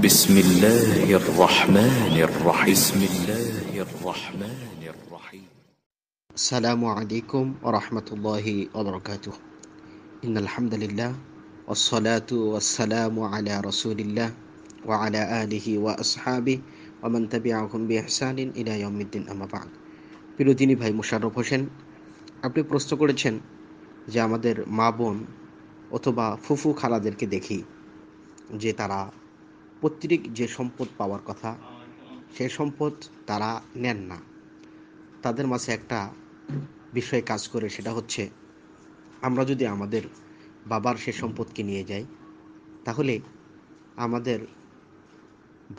بسم الله الرحمن الرحيم بسم الله الرحمن الرحيم السلام عليكم ورحمة الله وبركاته إن الحمد لله والصلاة والسلام على رسول الله وعلى آله وأصحابه ومن تبعهم بإحسان إلى يوم الدين أما بعد প্রিয়দিনী ভাই মোশাররফ হোসেন আপনি প্রশ্ন করেছেন যে আমাদের মা বোন অথবা ফুফু খালাদেরকে দেখি যে তারা পৈতৃক যে সম্পদ পাওয়ার কথা সে সম্পদ তারা নেন না তাদের মাঝে একটা বিষয় কাজ করে সেটা হচ্ছে আমরা যদি আমাদের বাবার সে সম্পদকে নিয়ে যাই তাহলে আমাদের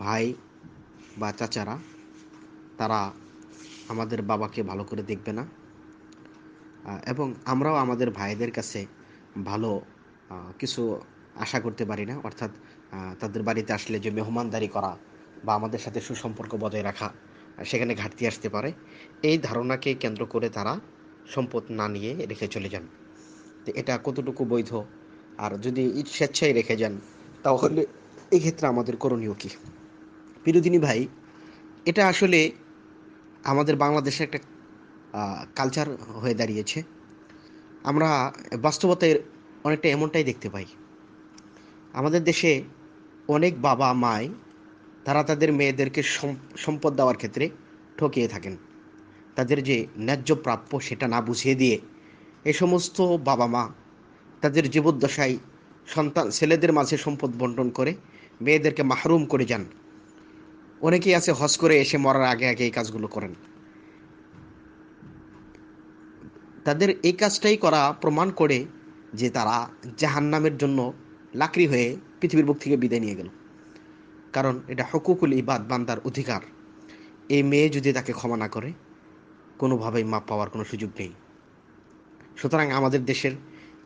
ভাই বা চাচারা তারা আমাদের বাবাকে ভালো করে দেখবে না এবং আমরাও আমাদের ভাইদের কাছে ভালো কিছু আশা করতে পারি না অর্থাৎ তাদের বাড়িতে আসলে যে মেহমানদারি করা বা আমাদের সাথে সুসম্পর্ক বজায় রাখা সেখানে ঘাটতি আসতে পারে এই ধারণাকে কেন্দ্র করে তারা সম্পদ না নিয়ে রেখে চলে যান তো এটা কতটুকু বৈধ আর যদি স্বেচ্ছায় রেখে যান তাহলে এক্ষেত্রে আমাদের করণীয় কী বিরোধিনী ভাই এটা আসলে আমাদের বাংলাদেশে একটা কালচার হয়ে দাঁড়িয়েছে আমরা বাস্তবতায় অনেকটা এমনটাই দেখতে পাই আমাদের দেশে অনেক বাবা মায় তারা তাদের মেয়েদেরকে সম্পদ দেওয়ার ক্ষেত্রে ঠকিয়ে থাকেন তাদের যে ন্যায্য প্রাপ্য সেটা না বুঝিয়ে দিয়ে এ সমস্ত বাবা মা তাদের জীবদ্দশায় সন্তান ছেলেদের মাঝে সম্পদ বন্টন করে মেয়েদেরকে মাহরুম করে যান অনেকেই আছে হজ করে এসে মরার আগে আগে এই কাজগুলো করেন তাদের এই কাজটাই করা প্রমাণ করে যে তারা জাহান্নামের জন্য লাকড়ি হয়ে পৃথিবীর বুক থেকে বিদায় নিয়ে গেল কারণ এটা হকুকুল ইবাদ বান্দার অধিকার এই মেয়ে যদি তাকে ক্ষমা না করে কোনোভাবেই মাপ পাওয়ার কোনো সুযোগ নেই সুতরাং আমাদের দেশের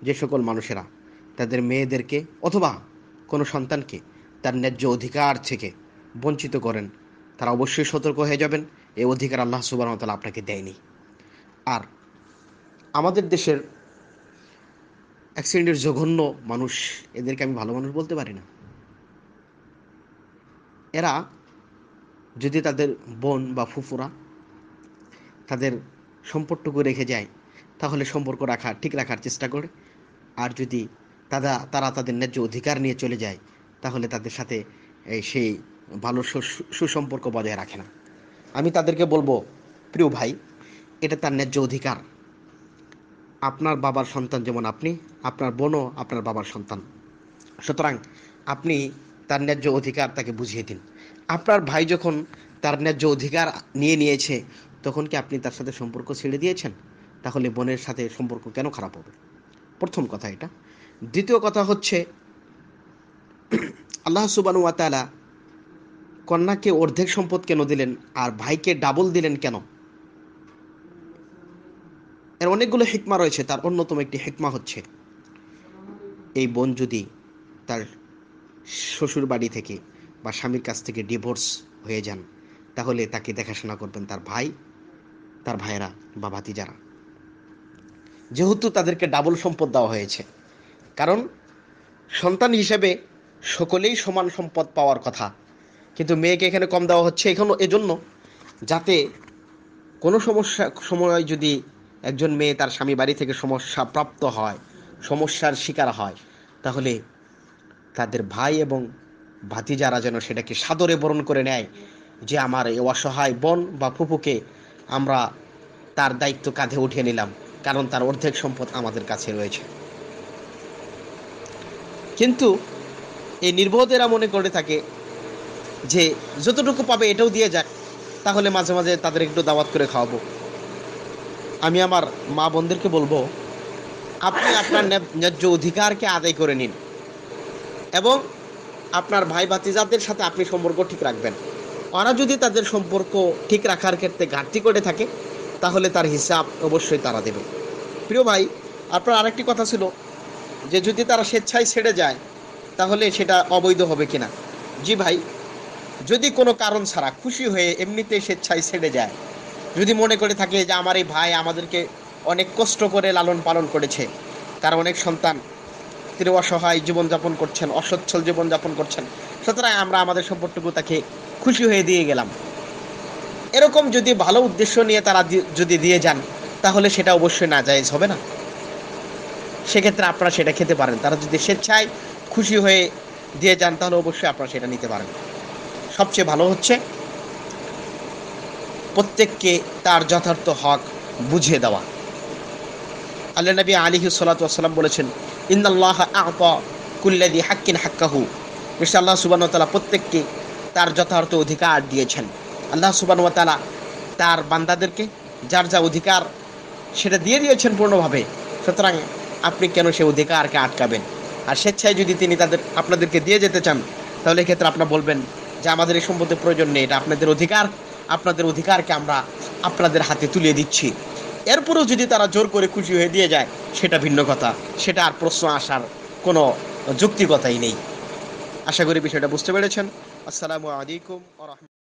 যে সকল মানুষেরা তাদের মেয়েদেরকে অথবা কোনো সন্তানকে তার ন্যায্য অধিকার থেকে বঞ্চিত করেন তারা অবশ্যই সতর্ক হয়ে যাবেন এই অধিকার আল্লাহ সুবাহ আপনাকে দেয়নি আর আমাদের দেশের অ্যাক্সিডেন্টের জঘন্য মানুষ এদেরকে আমি ভালো মানুষ বলতে পারি না এরা যদি তাদের বোন বা ফুফুরা তাদের সম্পর্কটুকু রেখে যায় তাহলে সম্পর্ক রাখা ঠিক রাখার চেষ্টা করে আর যদি তারা তারা তাদের ন্যায্য অধিকার নিয়ে চলে যায় তাহলে তাদের সাথে সেই ভালো সুসম্পর্ক বজায় রাখে না আমি তাদেরকে বলবো প্রিয় ভাই এটা তার ন্যায্য অধিকার আপনার বাবার সন্তান যেমন আপনি আপনার বোনও আপনার বাবার সন্তান সুতরাং আপনি তার ন্যায্য অধিকার তাকে বুঝিয়ে দিন আপনার ভাই যখন তার ন্যায্য অধিকার নিয়ে নিয়েছে তখন কি আপনি তার সাথে সম্পর্ক ছেড়ে দিয়েছেন তাহলে বোনের সাথে সম্পর্ক কেন খারাপ হবে প্রথম কথা এটা দ্বিতীয় কথা হচ্ছে আল্লাহ সুবানু আতালা কন্যাকে অর্ধেক সম্পদ কেন দিলেন আর ভাইকে ডাবল দিলেন কেন এর অনেকগুলো হিকমা রয়েছে তার অন্যতম একটি হিকমা হচ্ছে এই বোন যদি তার শ্বশুর বাড়ি থেকে বা স্বামীর কাছ থেকে ডিভোর্স হয়ে যান তাহলে তাকে দেখাশোনা করবেন তার ভাই তার ভাইয়েরা বা ভাতিজারা যেহেতু তাদেরকে ডাবল সম্পদ দেওয়া হয়েছে কারণ সন্তান হিসেবে সকলেই সমান সম্পদ পাওয়ার কথা কিন্তু মেয়েকে এখানে কম দেওয়া হচ্ছে এখনও এজন্য যাতে কোনো সমস্যা সময় যদি একজন মেয়ে তার স্বামী বাড়ি থেকে সমস্যা প্রাপ্ত হয় সমস্যার শিকার হয় তাহলে তাদের ভাই এবং ভাতিজারা যেন সেটাকে সাদরে বরণ করে নেয় যে আমার এই অসহায় বোন বা ফুপুকে আমরা তার দায়িত্ব কাঁধে উঠিয়ে নিলাম কারণ তার অর্ধেক সম্পদ আমাদের কাছে রয়েছে কিন্তু এই নির্বোধেরা মনে করে থাকে যে যতটুকু পাবে এটাও দিয়ে যাক তাহলে মাঝে মাঝে তাদের একটু দাওয়াত করে খাওয়াবো আমি আমার মা বোনদেরকে বলবো আপনি আপনার ন্যায্য অধিকারকে আদায় করে নিন এবং আপনার ভাই ভাতিজাদের সাথে আপনি সম্পর্ক ঠিক রাখবেন ওরা যদি তাদের সম্পর্ক ঠিক রাখার ক্ষেত্রে ঘাটতি করে থাকে তাহলে তার হিসাব অবশ্যই তারা দেবে প্রিয় ভাই আপনার আরেকটি কথা ছিল যে যদি তারা স্বেচ্ছায় ছেড়ে যায় তাহলে সেটা অবৈধ হবে কিনা জি ভাই যদি কোনো কারণ ছাড়া খুশি হয়ে এমনিতে স্বেচ্ছায় ছেড়ে যায় যদি মনে করে থাকে যে আমার এই ভাই আমাদেরকে অনেক কষ্ট করে লালন পালন করেছে তার অনেক সন্তান তিনি অসহায় জীবনযাপন করছেন অসচ্ছল জীবনযাপন করছেন সুতরাং আমরা আমাদের সম্পর্কটুকু তাকে খুশি হয়ে দিয়ে গেলাম এরকম যদি ভালো উদ্দেশ্য নিয়ে তারা যদি দিয়ে যান তাহলে সেটা অবশ্যই না জায়েজ হবে না সেক্ষেত্রে আপনারা সেটা খেতে পারেন তারা যদি স্বেচ্ছায় খুশি হয়ে দিয়ে যান তাহলে অবশ্যই আপনারা সেটা নিতে পারেন সবচেয়ে ভালো হচ্ছে প্রত্যেককে তার যথার্থ হক বুঝিয়ে দেওয়া আল্লাহ নবী আলিহি সাল্লাম বলেছেন ইন্দাল্লাহ আপ কুল্লাদি হাক্কিন হাক্কাহু বিশ্ব আল্লাহ সুবান সুবানতালা প্রত্যেককে তার যথার্থ অধিকার দিয়েছেন আল্লাহ সুবান তালা তার বান্দাদেরকে যার যা অধিকার সেটা দিয়ে দিয়েছেন পূর্ণভাবে সুতরাং আপনি কেন সে অধিকারকে আটকাবেন আর স্বেচ্ছায় যদি তিনি তাদের আপনাদেরকে দিয়ে যেতে চান তাহলে এক্ষেত্রে আপনার বলবেন যে আমাদের এই সম্পত্তির প্রয়োজন নেই এটা আপনাদের অধিকার আপনাদের অধিকারকে আমরা আপনাদের হাতে তুলে দিচ্ছি এরপরেও যদি তারা জোর করে খুশি হয়ে দিয়ে যায় সেটা ভিন্ন কথা সেটা আর প্রশ্ন আসার কোনো যুক্তিকতাই নেই আশা করি বিষয়টা বুঝতে পেরেছেন আসসালামু আলাইকুম আহমদ